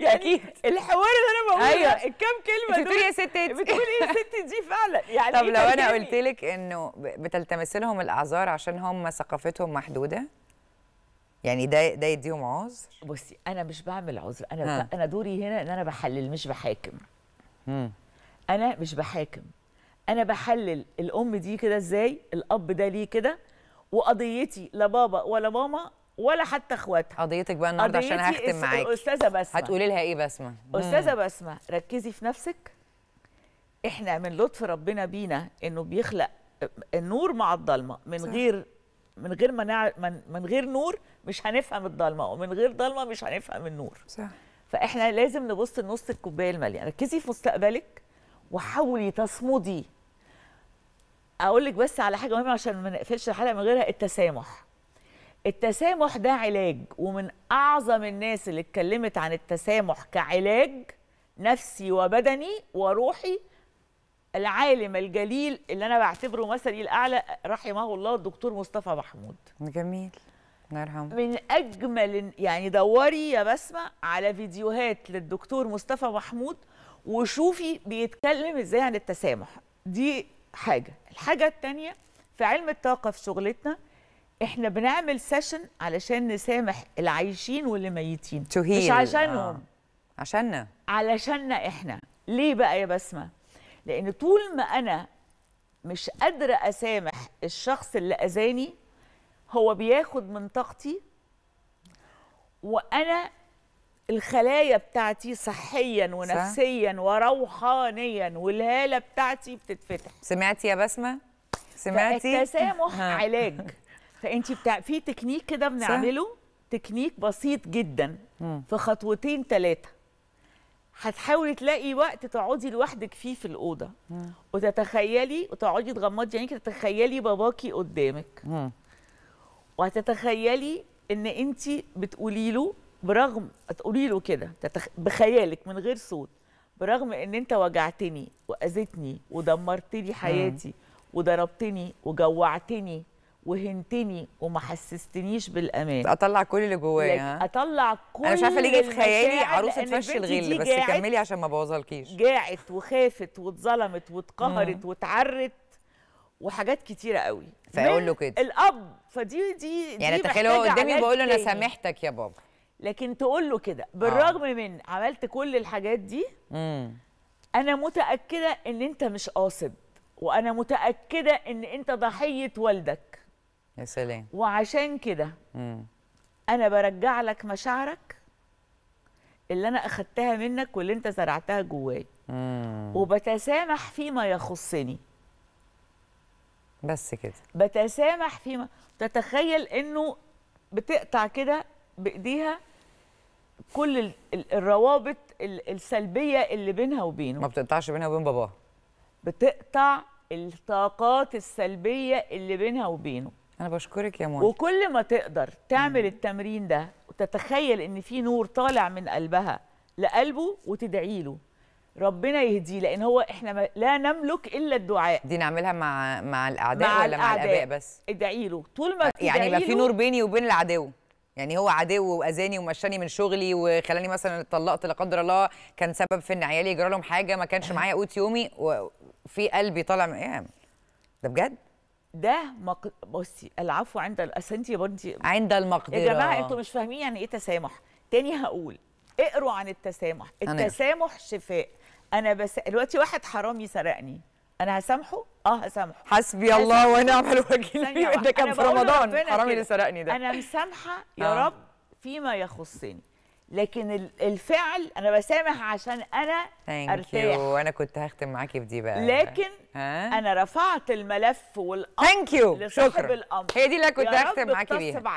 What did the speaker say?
يعني اكيد الحوار اللي انا بقوله ايوه الكام كلمه بتقولي يا إيه ستي بتقولي يا إيه ست دي فعلا يعني طب إيه لو انا قلت لك انه بتلتمس لهم الاعذار عشان هم ثقافتهم محدوده يعني ده ده يديهم عذر بصي انا مش بعمل عذر انا ها. انا دوري هنا ان انا بحلل مش بحاكم مم. انا مش بحاكم انا بحلل الام دي كده ازاي الاب ده ليه كده وقضيتي لا بابا ولا ماما ولا حتى اخواتها قضيتك بقى النهارده عشان هختم معاكي استاذه بسمه هتقولي لها ايه بسمه استاذه بسمه ركزي في نفسك احنا من لطف ربنا بينا انه بيخلق النور مع الضلمه من صح. غير من غير ما نع... من... من غير نور مش هنفهم الضلمه ومن غير ضلمه مش هنفهم النور صح فاحنا لازم نبص لنص الكوبايه المليانه ركزي في مستقبلك وحاولي تصمدي اقول لك بس على حاجه مهمه عشان ما نقفلش الحلقه من غيرها التسامح التسامح ده علاج ومن اعظم الناس اللي اتكلمت عن التسامح كعلاج نفسي وبدني وروحي العالم الجليل اللي انا بعتبره مثلي الاعلى رحمه الله الدكتور مصطفى محمود جميل الله يرحمه من اجمل يعني دوري يا بسمه على فيديوهات للدكتور مصطفى محمود وشوفي بيتكلم ازاي عن التسامح دي حاجه الحاجه الثانيه في علم الطاقه في شغلتنا احنا بنعمل سيشن علشان نسامح العايشين واللي ميتين مش عشانهم آه. عشاننا علشاننا احنا ليه بقى يا بسمه لان طول ما انا مش قادره اسامح الشخص اللي اذاني هو بياخد من طاقتي وانا الخلايا بتاعتي صحيا ونفسيا وروحانيا والهاله بتاعتي بتتفتح سمعتي يا بسمه سمعتي التسامح آه. علاج فانت بتاع في تكنيك كده بنعمله تكنيك بسيط جدا في خطوتين ثلاثه هتحاولي تلاقي وقت تقعدي لوحدك فيه في الاوضه وتتخيلي وتقعدي تغمضي عينيكي تتخيلي باباكي قدامك وهتتخيلي ان انت بتقولي له برغم تقولي له كده تتخ... بخيالك من غير صوت برغم ان انت وجعتني واذيتني ودمرتني حياتي وضربتني وجوعتني وهنتني وما حسستنيش بالامان اطلع كل اللي جوايا اطلع كل انا مش عارفه ليه جاي في خيالي عروسه فش الغل بس كملي عشان ما بوظلكيش جاعت وخافت واتظلمت واتقهرت واتعرت وحاجات كتيره قوي فاقول له كده الاب فدي دي دي يعني تخيل هو قدامي بقول له انا سامحتك يا بابا لكن تقول له كده آه. بالرغم آه. من عملت كل الحاجات دي مم. انا متاكده ان انت مش قاصد وانا متاكده ان انت ضحيه والدك يا سلام وعشان كده انا برجع لك مشاعرك اللي انا اخدتها منك واللي انت زرعتها جواي وبتسامح فيما يخصني بس كده بتسامح فيما تتخيل انه بتقطع كده بايديها كل الروابط السلبيه اللي بينها وبينه ما بتقطعش بينها وبين باباها بتقطع الطاقات السلبيه اللي بينها وبينه انا بشكرك يا منى وكل ما تقدر تعمل مم. التمرين ده وتتخيل ان في نور طالع من قلبها لقلبه وتدعي له ربنا يهديه لان هو احنا لا نملك الا الدعاء دي نعملها مع مع الاعداء مع ولا الأعداء. مع الاباء بس ادعي له طول ما يعني يبقى في نور بيني وبين العدو يعني هو عدو واذاني ومشاني من شغلي وخلاني مثلا اتطلقت لا قدر الله كان سبب في ان عيالي يجرى لهم حاجه ما كانش معايا قوت يومي وفي قلبي طالع من إيه ده بجد ده مق... بصي العفو عند الاسنتي بنتي عند المقدره يا جماعه انتوا مش فاهمين يعني ايه تسامح تاني هقول اقروا عن التسامح التسامح شفاء انا بس دلوقتي واحد حرامي سرقني انا هسامحه اه هسامحه حسبي الله ونعم الوكيل ده كان في رمضان حرامي اللي سرقني ده انا مسامحه يا آه. رب فيما يخصني لكن الفعل انا بسامح عشان انا ارتاح وانا كنت هختم معاكي بدي بقى لكن ها؟ انا رفعت الملف والامر ثانك شكرا الأمر. هي دي اللي كنت هختم معاكي بيها